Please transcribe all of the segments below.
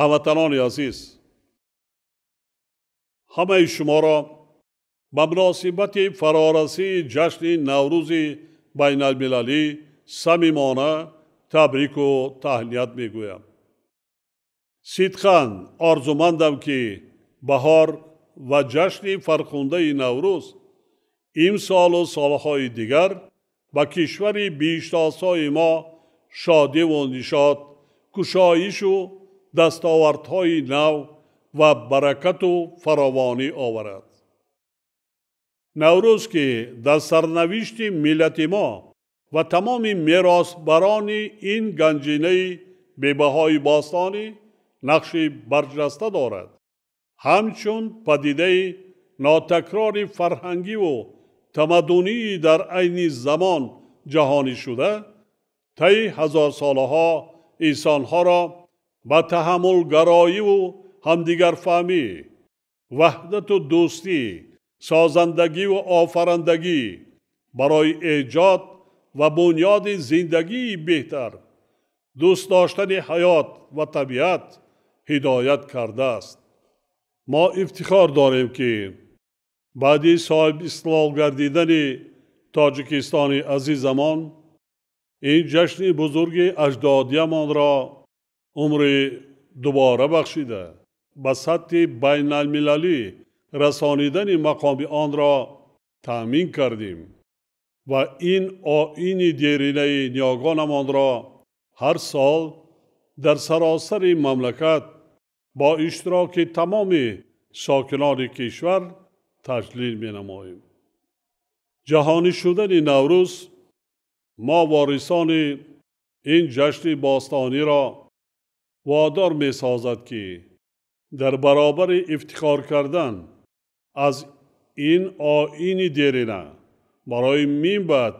هموطنان عزیز همه شما را به مناسبت فرارسی جشن نوروز بین المللی صمیمانه تبریک و تهنیت میگویم سیدخان آرزومندم که بهار و جشن فرخونده نوروز این سال و سالهای دیگر و کشور بیشتاسای ما شادی و نشاد کشایش و دستاوردهای نو و برکت و فراوانی آورد نوروز که در سرنوشت ملت ما و تمام برانی این گنجینه بیبهای باستانی نقش برجسته دارد همچون پدیده ناتکرار فرهنگی و تمدنی در عین زمان جهانی شده طی هزار ساله ها را ба таҳаммулгароиву ҳамдигарфаҳмӣ ваҳдату дӯстӣ созандагиву офарандагӣ барои эҷод ва бунёди зиндагии беҳтар дӯстдоштани ҳаёт ва табиат ҳидоят кардааст мо ифтихор дорем ки баъди соҳибистилол гардидани тоҷикистони азизамон ин ҷашни бузурги аҷдодиамонро عمر دوباره بخشیده به سطح بین المللی رسانیدن مقام آن را تأمین کردیم و این آین دیرینه نیاگانمان را هر سال در سراسر مملکت با اشتراک تمام ساکنان کشور تجلیل می نماییم. جهانی شدن نوروز ما وارثان این جشن باستانی را وادار می سازد که در برابر افتخار کردن از این آین دیرینه برای میبت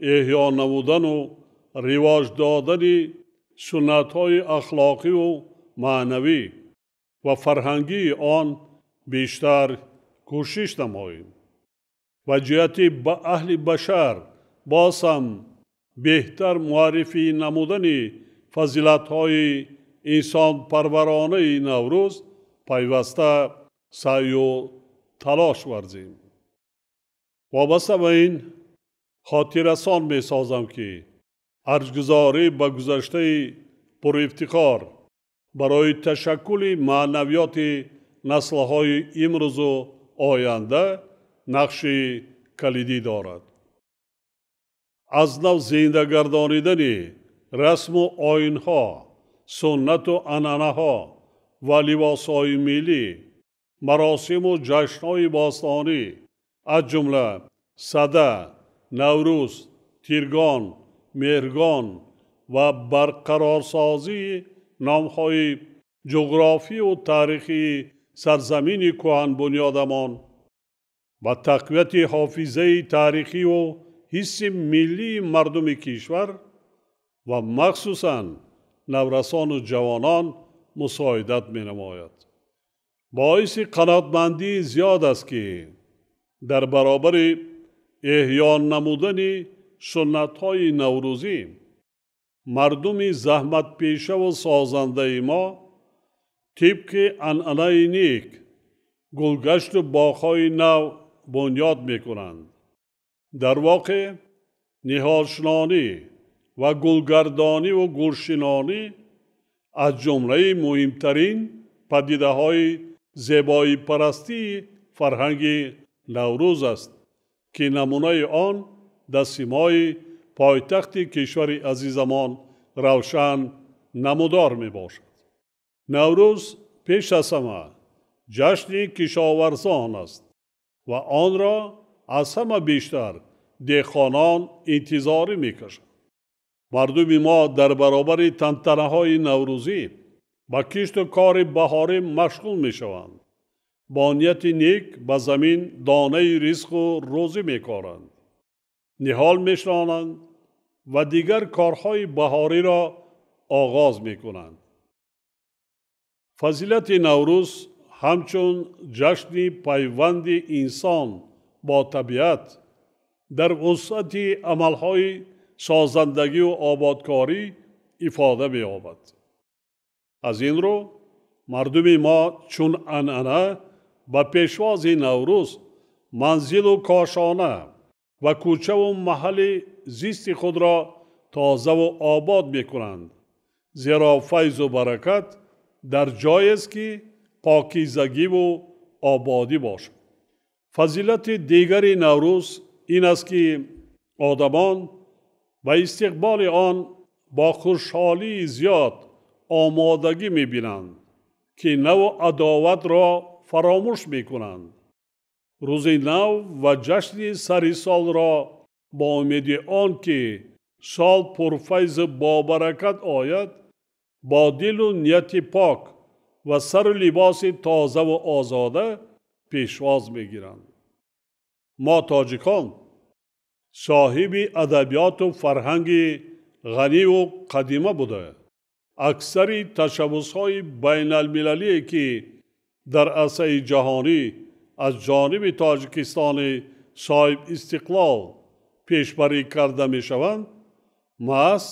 احیا نمودن و رواج دادن سنت های اخلاقی و معنوی و فرهنگی آن بیشتر کوشش نماییم و جهت به اهل بشر باسم بهتر معرفی نمودن فضیلت های инсонпарваронаи наврӯз пайваста сайю талош варзем вобаста ба ин хотиррасон месозам ки арҷгузорӣ ба гузаштаи пуриифтихор барои ташаккули маънавиёти наслҳои имрӯзу оянда нақши калидӣ дорад аз нав зиндагардонидани расму оинҳо سنت و انانه ها و لباس های ملی مراسم و جشن های باستانی از جمله صده نوروز تیرگان مهرگان و برقرارسازی نامهای جغرافی و تاریخی سرزمین کوهن بنیادمان و تقویت حافظه تاریخی و حس ملی مردم کشور و مخصوصاً نورسان و جوانان مساعدت می نماید. باعث قناتمندی زیاد است که در برابر احیان نمودن سنت های نوروزی مردم زحمت پیشه و سازنده ما طبق انعنه نیک گلگشت و باخای نو بنیاد می کنند. در واقع نهالشنانی. ва гулгардониву гулшинонӣ аз ҷумлаи муҳимтарин падидаҳои зебоипарастии фарҳанги наврӯз аст ки намунаи он дар симои пойтахти кишвари азизамон равшан намудор мебошад наврӯз пеш аз ҳама ҷашни кишоварзон аст ва онро аз ҳама бештар деҳқонон интизорӣ мекашад мардуми мо дар баробари тантанаҳои наврӯзӣ ба кишту кори баҳорӣ машғул мешаванд бо нияти ник ба замин донаи ризқу рӯзӣ мекоранд ниҳол мешинонанд ва дигар корҳои баҳориро оғоз мекунанд фазилати наврӯз ҳамчун ҷашни пайванди инсон бо табиат дар вусъати амалҳои созандагию ободкорӣ ифода меёбад аз ин рӯ мардуми мо чун анъана ба пешвози наврӯз манзилу кошона ва кӯчаву маҳалли зисти худро тозаву обод мекунанд зеро файзу баракат дар ҷоест ки покизагиву ободӣ бошад фазилати дигари наврӯз ин аст ки одамон ва истиқболи он бо хушҳолии зиёд омодагӣ мебинанд ки наву адоватро фаромӯш мекунанд рӯзи нав ва ҷашни сари солро бо умеди он ки сол пурфайзу бобаракат ояд бо дилу нияти пок ва сару либоси тозаву озода пешвоз мегиранд мо тоҷикон соҳиби адабиёту фарҳанги ғаниву қадима буда аксари ташаббусҳои байналмилалие ки дар асъаи ҷаҳонӣ аз ҷониби тоҷикистони соҳибистиқлол пешбарӣ карда мешаванд маҳз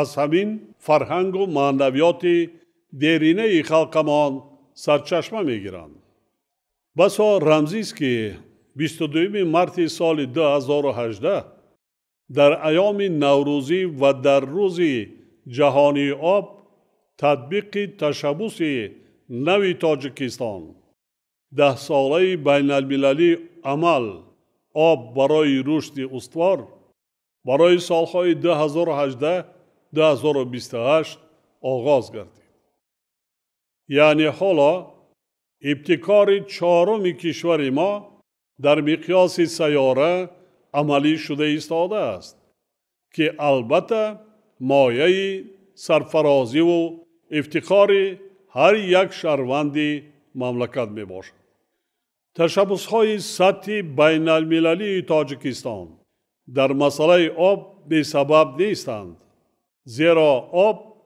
аз ҳамин фарҳангу маънавиёти деринаи халқамон сарчашма мегиранд басо рамзист ки 22 مارت سال 2018 در ایام نوروزی و در روز جهانی آب تطبیق تشبوس نوی تاجکستان ده ساله بین المللی عمل آب برای رشد استوار برای سالهای 2018 2028 آغاز گردید یعنی حالا ابتکار چهارم کشور ما در مقیاس سیاره عملی شده ایستاده است که البته مایه سرفرازی و افتخار هر یک شهروند مملکت می باشد. تشبس های سطح بین المللی تاجکستان در مسئله آب به سبب نیستند زیرا آب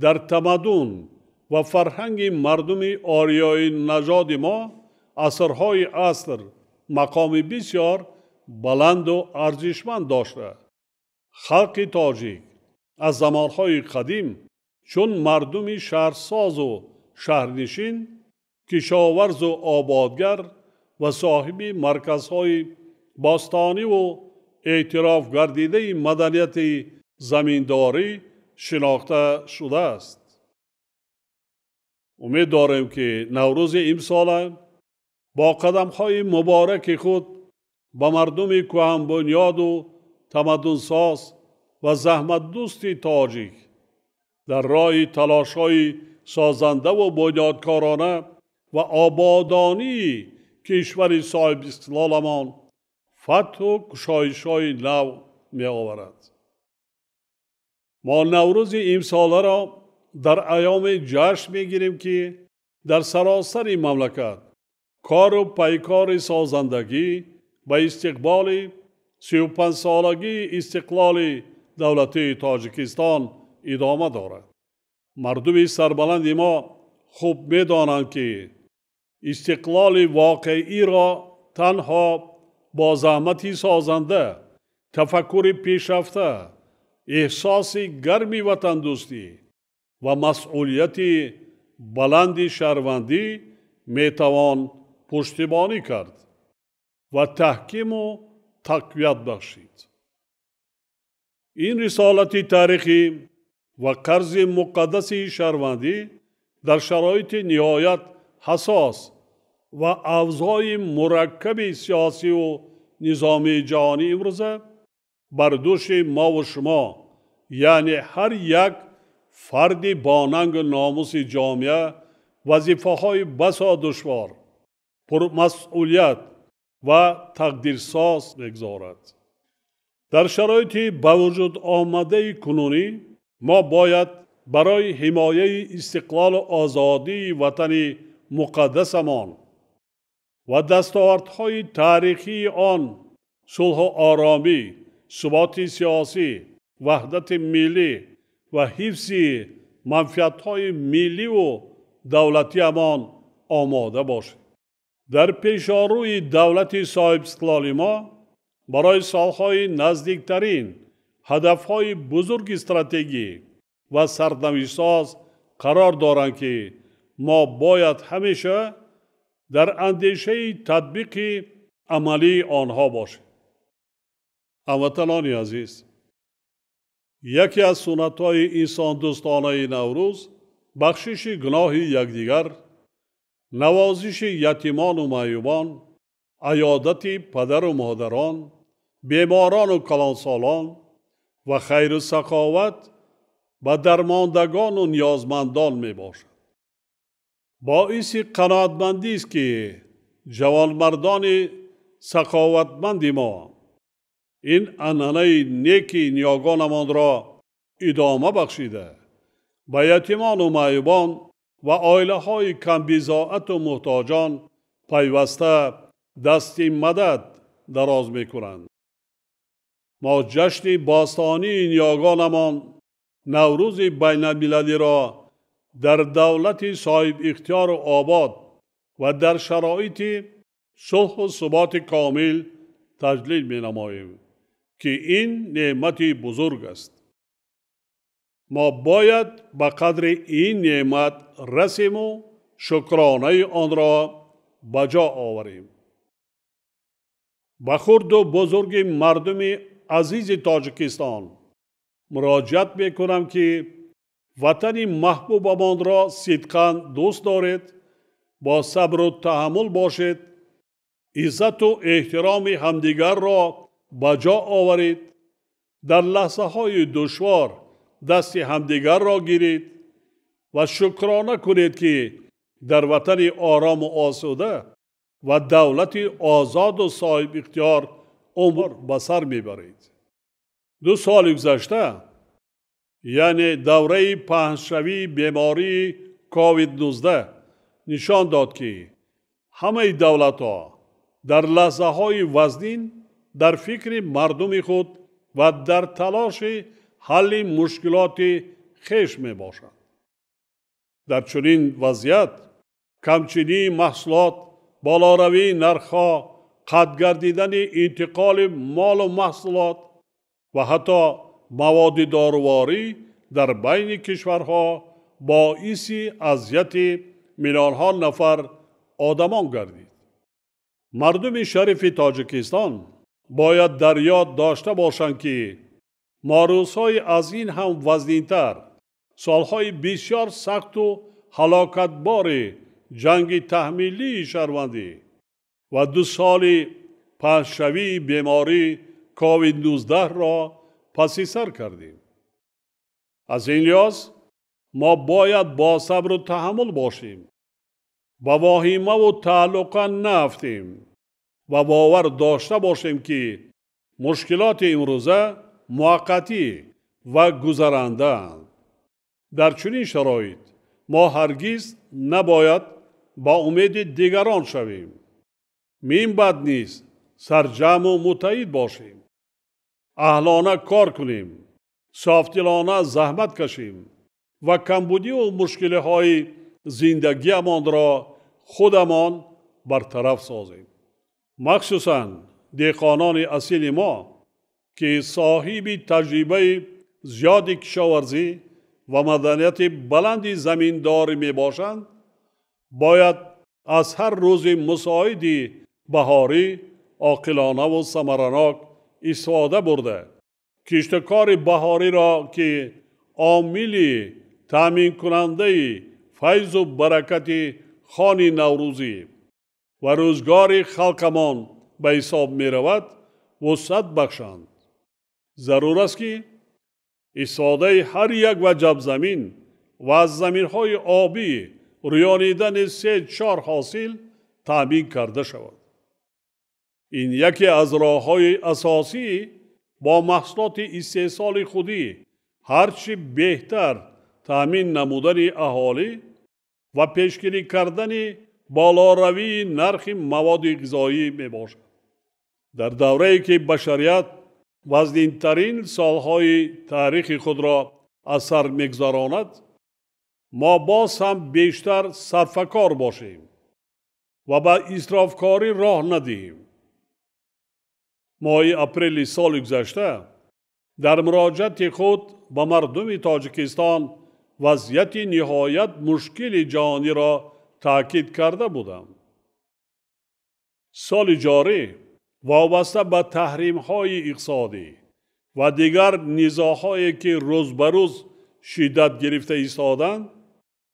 در تمدن و فرهنگ مردم آریای نژاد ما اثرهای اثر مقام بسیار بلند و ارزشمند داشته خلق تاجیک از زمانهای قدیم چون مردم شهرساز و شهرنشین کشاورز و آبادگر و صاحب مرکزهای باستانی و اعتراف گردیده مدنیت زمینداری شناخته شده است امید داریم که نوروز امسال бо қадамҳои мубораки худ ба мардуми кӯҳанбунёду тамаддунсоз ва заҳматдӯсти тоҷик дар роҳи талошҳои созандаву бунёдкорона ва ободонии кишвари соҳибистиқлоламон фатҳу кушоишҳои нав меоварад мо наврӯзи имсоларо дар аёми ҷашн мегирем ки дар саросари мамлакат کار و پیکار سازندگی به استقبال 35 سالگی استقلال دولتی تاجیکستان ادامه دارد. مردم سربلند ما خوب می که استقلال واقعی را تنها با زحمتی سازنده تفکر پیشرفته احساس گرمی وطن دوستی و مسئولیت بلند شهروندی می پشتیبانی کرد و تحکیم و تقویت بخشید این رسالت تاریخی و قرض مقدس شروندی در شرایط نهایت حساس و اوضاع مرکب سیاسی و نظامی جهانی امروزه بر دوش ما و شما یعنی هر یک فرد باننگ ناموس جامعه وظیفه های بسا دشوار пурмасъулият ва тақдирсоз мегзорад дар шароити ба вуҷуд омадаи кунунӣ мо бояд барои ҳимояи истиқлолу озодии ватани муқаддасамон ва дастовардҳои таърихии он сулҳу оромӣ суботи сиёсӣ ваҳдати миллӣ ва ҳифзи манфиатҳои милливу давлатиамон омода бошем дар пешоруи давлати соҳибистиқлоли мо барои солҳои наздиктарин ҳадафҳои бузурги стратегӣ ва сарнавиштсоз қарор доранд ки мо бояд ҳамеша дар андешаи татбиқи амалии онҳо бошем ҳамватанони азиз яке аз суннатҳои инсондӯстонаи наврӯз бахшиши гуноҳи якдигар نوازش یتیمان و معیوبان عیادت پدر و مادران بیماران و کلانسالان و خیر و سخاوت به درماندگان و نیازمندان می باشد. باعث قناعتمندی است که جوانمردان سخاوتمند ما این انانه نیکی نیاگانمان را ادامه بخشیده به یتیمان و معیوبان و آیله های کمبیزاعت و محتاجان پیوسته دست مدد دراز می کنند. ما جشن باستانی این یاگانمان نوروز بین را در دولت صاحب اختیار و آباد و در شرایط صلح و ثبات کامل تجلیل می نماییم که این نعمت بزرگ است. мо бояд ба қадри ин неъмат расему шукронаи онро ба ҷо оварем ба хурду бузурги мардуми азизи тоҷикистон муроҷиат мекунам ки ватани маҳбубамонро сидқан дӯст доред бо сабру таҳаммул бошед иззату эҳтироми ҳамдигарро ба ҷо оваред дар лаҳзаҳои душвор دست همدیگر را گیرید و شکرانه کنید که در وطن آرام و آسوده و دولت آزاد و صاحب اختیار عمر بسر میبرید دو سال گذشته یعنی دوره پهنشوی بیماری کووید 19 نشان داد که همه دولت ها در لحظه های وزنین در فکر مردم خود و در تلاش حل مشکلات خیش می باشد. در چنین وضعیت کمچینی محصولات بالاروی نرخها قد گردیدن انتقال مال و محصولات و حتی مواد دارواری در بین کشورها باعث اذیت میلیون ها نفر آدمان گردید مردم شریف تاجکستان باید در یاد داشته باشند که марӯзҳои аз ин ҳам вазнинтар солҳои бисёр сахту ҳалокатбори ҷанги таҳмилии шаҳрвандӣ ва ду соли паҳншавии беморӣ covid-19 ро пасисар кардем аз ин лиҳоз мо бояд босабру таҳаммул бошем ба воҳимаву тааллуқа наафтем ва бовар дошта бошем ки мушкилоти имрӯза муваққатӣ ва гузарандаанд дар чунин шароит мо ҳаргиз набояд ба умеди дигарон шавем мин баъд низ сарҷамъу муттаҳид бошем аҳлона кор кунем софдилона заҳмат кашем ва камбудиву мушкилиҳои зиндагиамонро худамон бартараф созем махсусан деқонони асили мо ки соҳиби таҷрибаи зиёди кишоварзӣ ва маданияти баланди заминдорӣ мебошанд бояд аз ҳар рӯзи мусоиди баҳорӣ оқилонаву самаранок истифода бурда киштукори баҳориро ки омили таъминкунандаи файзу баракати хони наврӯзӣ ва рӯзгори халқамон ба ҳисоб меравад вусъат бахшанд зарур аст ки истодаи ҳар як ваҷабзамин ва аз заминҳои обӣ рӯёнидани се чор ҳосил таъмин карда шавад ин яке аз роҳҳои асосӣ бо маҳсулоти истеҳсоли худӣ ҳарчи беҳтар таъмин намудани аҳолӣ ва пешгирӣ кардани болоравии нархи маводи ғизоӣ мебошад дар даврае ки башарият вазнинтарин солҳои таърихи худро аз сар мегзаронад мо боз ҳам бештар сарфакор бошем ва ба исрофкорӣ роҳ надиҳем моҳи апрели соли гузашта дар муроҷиати худ ба мардуми тоҷикистон вазъияти ниҳоят мушкили ҷаҳониро таъкид карда будам соли ҷорӣ وابسته به های اقتصادی و دیگر نزاهایی که روز به روز شدت گرفته ایستادند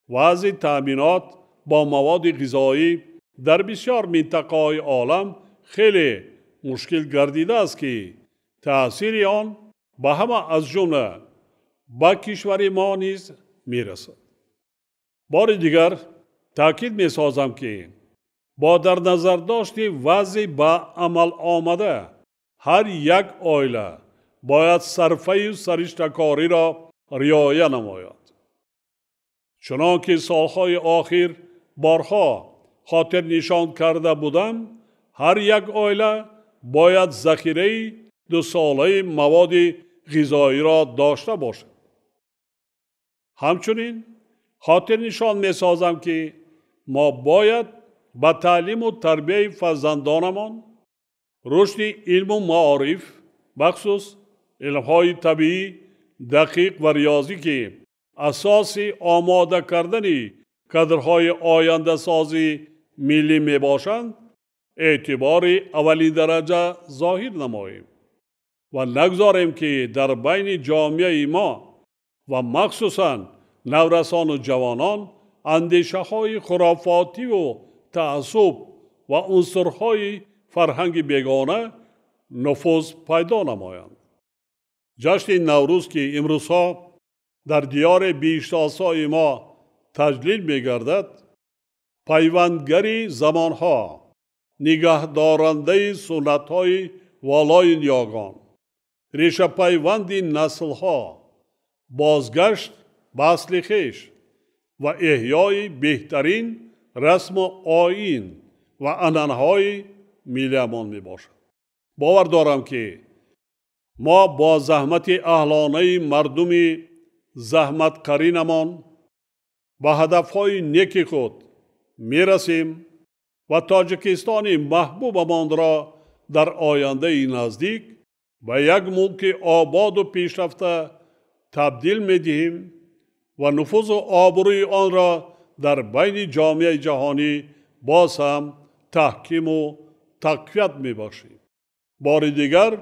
وضع تامینات با مواد غذایی در بسیار های عالم خیلی مشکل گردیده است که تأثیر آن به همه از جمله با کشور ما نیز میرسد بار دیگر تاکید میسازم که با در نظر داشتی وضع به عمل آمده هر یک آیله باید صرفه سرشتکاری را ریایه نماید چنانکه سالهای آخر بارها خاطر نشان کرده بودم هر یک آیله باید ذخیره دو ساله مواد غذایی را داشته باشد همچنین خاطر نشان می سازم که ما باید با تعلیم و تربیه فرزندانمان رشد علم و معارف بخصوص علمهای طبیعی دقیق و ریاضی که اساس آماده کردن کدرهای آینده سازی ملی می باشند اعتبار اولی درجه ظاهر نماییم و نگذاریم که در بین جامعه ما و مخصوصا نورسان و جوانان اندیشه های خرافاتی و تعصب و عنصرهای فرهنگ بیگانه نفوذ پیدا نمایند جشن نوروز که امروزها در دیار بیشتاسای ما تجلیل میگردد پیوندگری زمانها نگهدارنده سنتهای والای نیاگان ریشه پیوند نسلها بازگشت بسلخش و احیای بهترین расму оин ва анъанаҳои миллиамон мебошад бовар дорам ки мо бо заҳмати аҳлонаи мардуми заҳматқаринамон ба ҳадафҳои неки худ мерасем ва тоҷикистони маҳбубамонро дар ояндаи наздик ба як мулки ободу пешрафта табдил медиҳем ва нуфузу обрӯи онро در بین جامعه جهانی باز هم تحکیم و تقویت می باشیم. بار دیگر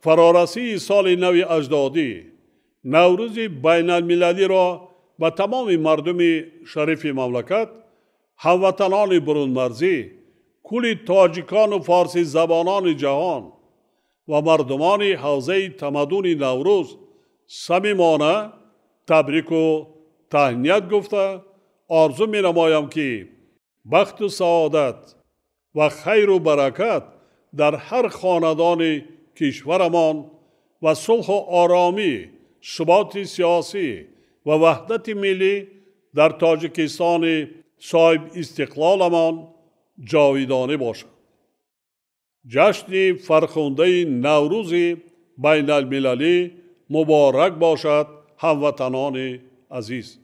فرارسی سال نو اجدادی نوروز بین المللی را به تمام مردم شریف مملکت هموطنان برون مرزی کل تاجیکان و فارسی زبانان جهان و مردمان حوزه تمدن نوروز صمیمانه تبریک و تهنیت گفته آرزو می نمایم که بخت و سعادت و خیر و برکت در هر خاندان کشورمان و صلح و آرامی ثبات سیاسی و وحدت ملی در تاجکستان صاحب استقلالمان جاویدانه باشد جشن فرخنده نوروز بین المللی مبارک باشد هموطنان عزیز